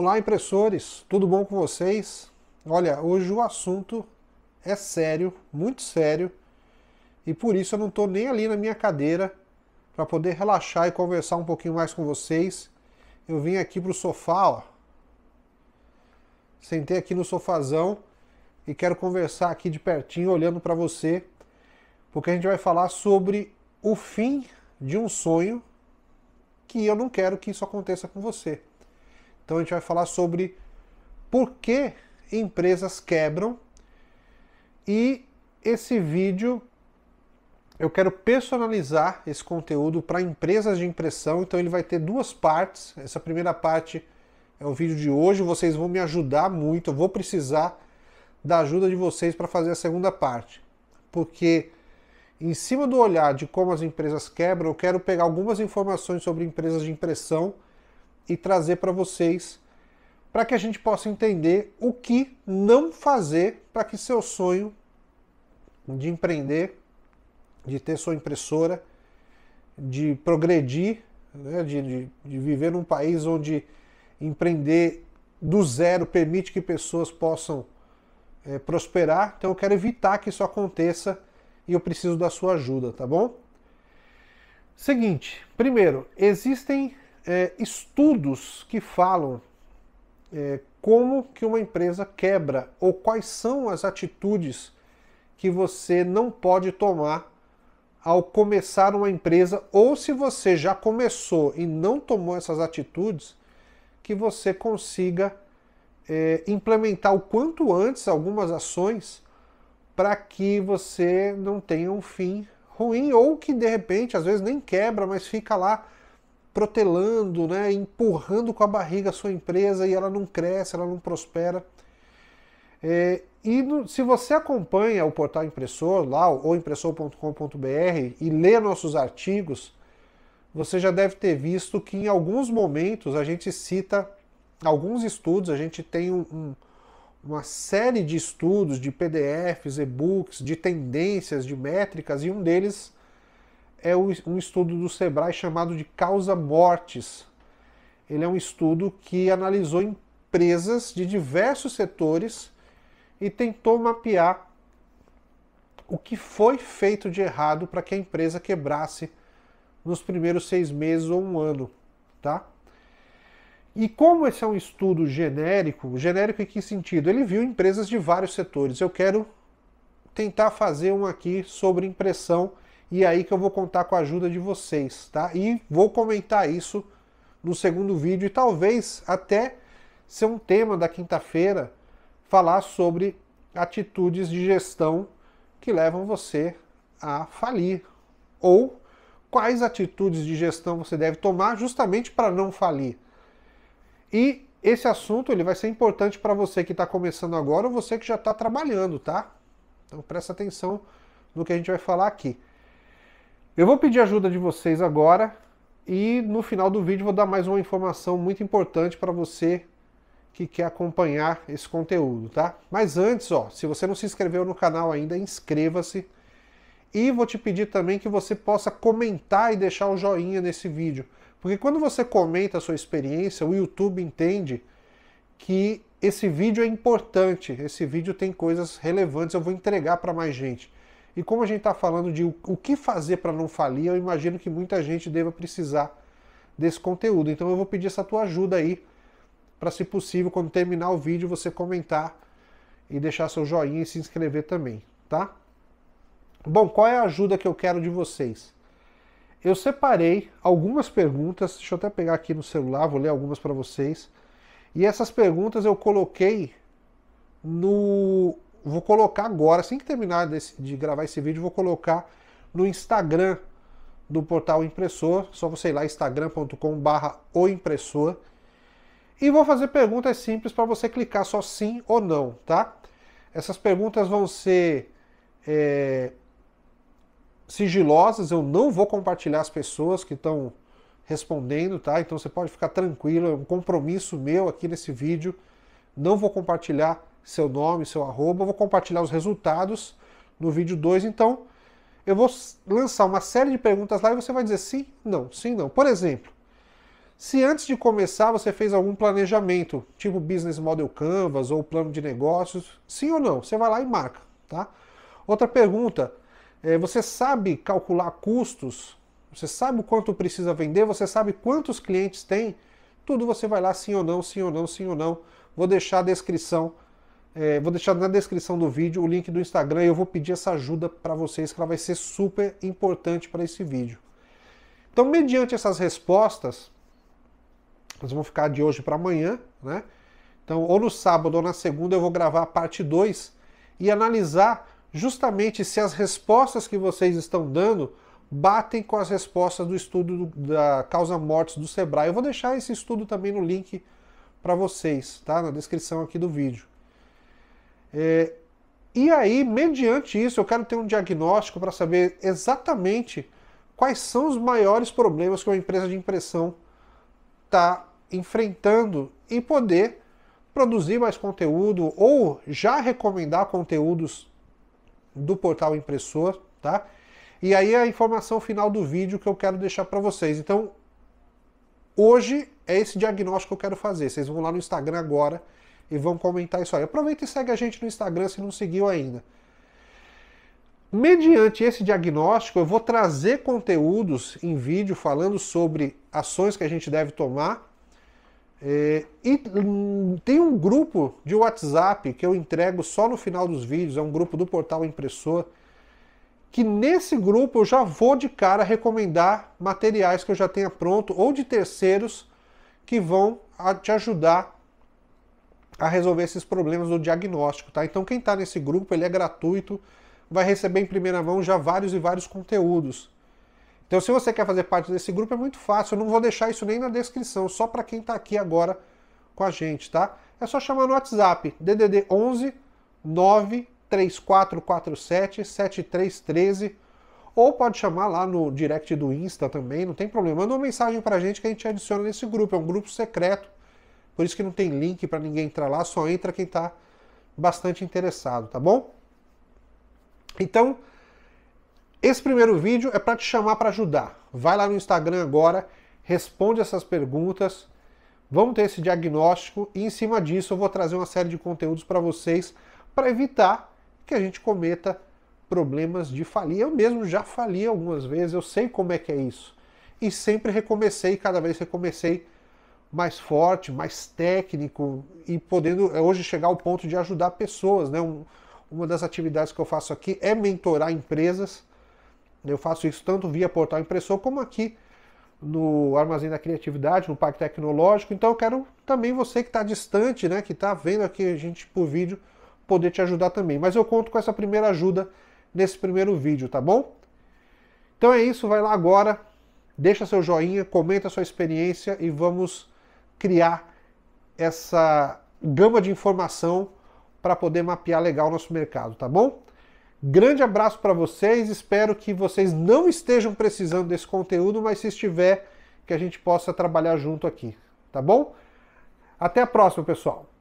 Olá, impressores, tudo bom com vocês? Olha, hoje o assunto é sério, muito sério, e por isso eu não estou nem ali na minha cadeira para poder relaxar e conversar um pouquinho mais com vocês. Eu vim aqui para o sofá, ó. Sentei aqui no sofazão e quero conversar aqui de pertinho, olhando para você, porque a gente vai falar sobre o fim de um sonho que eu não quero que isso aconteça com você. Então a gente vai falar sobre por que empresas quebram e esse vídeo eu quero personalizar esse conteúdo para empresas de impressão, então ele vai ter duas partes. Essa primeira parte é o vídeo de hoje, vocês vão me ajudar muito, eu vou precisar da ajuda de vocês para fazer a segunda parte. Porque em cima do olhar de como as empresas quebram, eu quero pegar algumas informações sobre empresas de impressão e trazer para vocês para que a gente possa entender o que não fazer para que seu sonho de empreender, de ter sua impressora, de progredir, né, de, de, de viver num país onde empreender do zero permite que pessoas possam é, prosperar. Então eu quero evitar que isso aconteça e eu preciso da sua ajuda, tá bom? Seguinte, primeiro, existem é, estudos que falam é, como que uma empresa quebra ou quais são as atitudes que você não pode tomar ao começar uma empresa ou se você já começou e não tomou essas atitudes que você consiga é, implementar o quanto antes algumas ações para que você não tenha um fim ruim ou que de repente às vezes nem quebra mas fica lá protelando, né, empurrando com a barriga a sua empresa e ela não cresce, ela não prospera. É, e no, se você acompanha o portal Impressor lá, ou impressor.com.br, e lê nossos artigos, você já deve ter visto que em alguns momentos a gente cita alguns estudos, a gente tem um, um, uma série de estudos, de PDFs, e-books, de tendências, de métricas, e um deles é um estudo do Sebrae chamado de Causa Mortes. Ele é um estudo que analisou empresas de diversos setores e tentou mapear o que foi feito de errado para que a empresa quebrasse nos primeiros seis meses ou um ano, tá? E como esse é um estudo genérico, genérico em que sentido? Ele viu empresas de vários setores. Eu quero tentar fazer um aqui sobre impressão e é aí que eu vou contar com a ajuda de vocês, tá? E vou comentar isso no segundo vídeo e talvez até ser um tema da quinta-feira falar sobre atitudes de gestão que levam você a falir ou quais atitudes de gestão você deve tomar justamente para não falir. E esse assunto ele vai ser importante para você que está começando agora ou você que já está trabalhando, tá? Então presta atenção no que a gente vai falar aqui. Eu vou pedir ajuda de vocês agora e no final do vídeo vou dar mais uma informação muito importante para você que quer acompanhar esse conteúdo, tá? Mas antes, ó, se você não se inscreveu no canal ainda, inscreva-se. E vou te pedir também que você possa comentar e deixar o joinha nesse vídeo. Porque quando você comenta a sua experiência, o YouTube entende que esse vídeo é importante, esse vídeo tem coisas relevantes, eu vou entregar para mais gente. E como a gente está falando de o que fazer para não falir, eu imagino que muita gente deva precisar desse conteúdo. Então eu vou pedir essa tua ajuda aí, para se possível, quando terminar o vídeo, você comentar e deixar seu joinha e se inscrever também, tá? Bom, qual é a ajuda que eu quero de vocês? Eu separei algumas perguntas, deixa eu até pegar aqui no celular, vou ler algumas para vocês. E essas perguntas eu coloquei no Vou colocar agora, assim que terminar desse, de gravar esse vídeo, vou colocar no Instagram do portal Impressor. Só você ir lá, instagram.com.br o impressor. E vou fazer perguntas simples para você clicar só sim ou não, tá? Essas perguntas vão ser é, sigilosas, eu não vou compartilhar as pessoas que estão respondendo, tá? Então você pode ficar tranquilo, é um compromisso meu aqui nesse vídeo. Não vou compartilhar seu nome, seu arroba. Eu vou compartilhar os resultados no vídeo 2. Então, eu vou lançar uma série de perguntas lá e você vai dizer sim, não, sim, não. Por exemplo, se antes de começar você fez algum planejamento, tipo Business Model Canvas ou plano de negócios, sim ou não, você vai lá e marca, tá? Outra pergunta, eh, você sabe calcular custos? Você sabe o quanto precisa vender? Você sabe quantos clientes tem? Tudo você vai lá, sim ou não, sim ou não, sim ou não. Vou deixar a descrição é, vou deixar na descrição do vídeo o link do Instagram e eu vou pedir essa ajuda para vocês, que ela vai ser super importante para esse vídeo. Então, mediante essas respostas, nós vamos ficar de hoje para amanhã, né? Então, ou no sábado ou na segunda eu vou gravar a parte 2 e analisar justamente se as respostas que vocês estão dando batem com as respostas do estudo da causa mortes do Sebrae. Eu vou deixar esse estudo também no link para vocês, tá? Na descrição aqui do vídeo. É, e aí, mediante isso, eu quero ter um diagnóstico para saber exatamente quais são os maiores problemas que uma empresa de impressão está enfrentando e poder produzir mais conteúdo ou já recomendar conteúdos do portal impressor, tá? E aí a informação final do vídeo que eu quero deixar para vocês. Então, hoje é esse diagnóstico que eu quero fazer. Vocês vão lá no Instagram agora e vão comentar isso aí. Aproveita e segue a gente no Instagram se não seguiu ainda. Mediante esse diagnóstico, eu vou trazer conteúdos em vídeo falando sobre ações que a gente deve tomar. É, e hum, tem um grupo de WhatsApp que eu entrego só no final dos vídeos, é um grupo do portal Impressor, que nesse grupo eu já vou de cara recomendar materiais que eu já tenha pronto ou de terceiros que vão te ajudar a resolver esses problemas do diagnóstico, tá? Então quem está nesse grupo, ele é gratuito, vai receber em primeira mão já vários e vários conteúdos. Então se você quer fazer parte desse grupo é muito fácil, eu não vou deixar isso nem na descrição, só para quem está aqui agora com a gente, tá? É só chamar no WhatsApp, DDD 11 93447 7313 ou pode chamar lá no direct do Insta também, não tem problema. Manda uma mensagem para a gente que a gente adiciona nesse grupo, é um grupo secreto por isso que não tem link para ninguém entrar lá, só entra quem está bastante interessado, tá bom? Então, esse primeiro vídeo é para te chamar para ajudar. Vai lá no Instagram agora, responde essas perguntas, vamos ter esse diagnóstico e em cima disso eu vou trazer uma série de conteúdos para vocês para evitar que a gente cometa problemas de falir. Eu mesmo já fali algumas vezes, eu sei como é que é isso. E sempre recomecei, cada vez recomecei mais forte, mais técnico e podendo é, hoje chegar ao ponto de ajudar pessoas. Né? Um, uma das atividades que eu faço aqui é mentorar empresas. Eu faço isso tanto via portal impressor como aqui no Armazém da Criatividade, no Parque Tecnológico. Então eu quero também você que está distante, né, que está vendo aqui a gente por vídeo, poder te ajudar também. Mas eu conto com essa primeira ajuda nesse primeiro vídeo, tá bom? Então é isso, vai lá agora, deixa seu joinha, comenta sua experiência e vamos criar essa gama de informação para poder mapear legal o nosso mercado, tá bom? Grande abraço para vocês, espero que vocês não estejam precisando desse conteúdo, mas se estiver, que a gente possa trabalhar junto aqui, tá bom? Até a próxima, pessoal!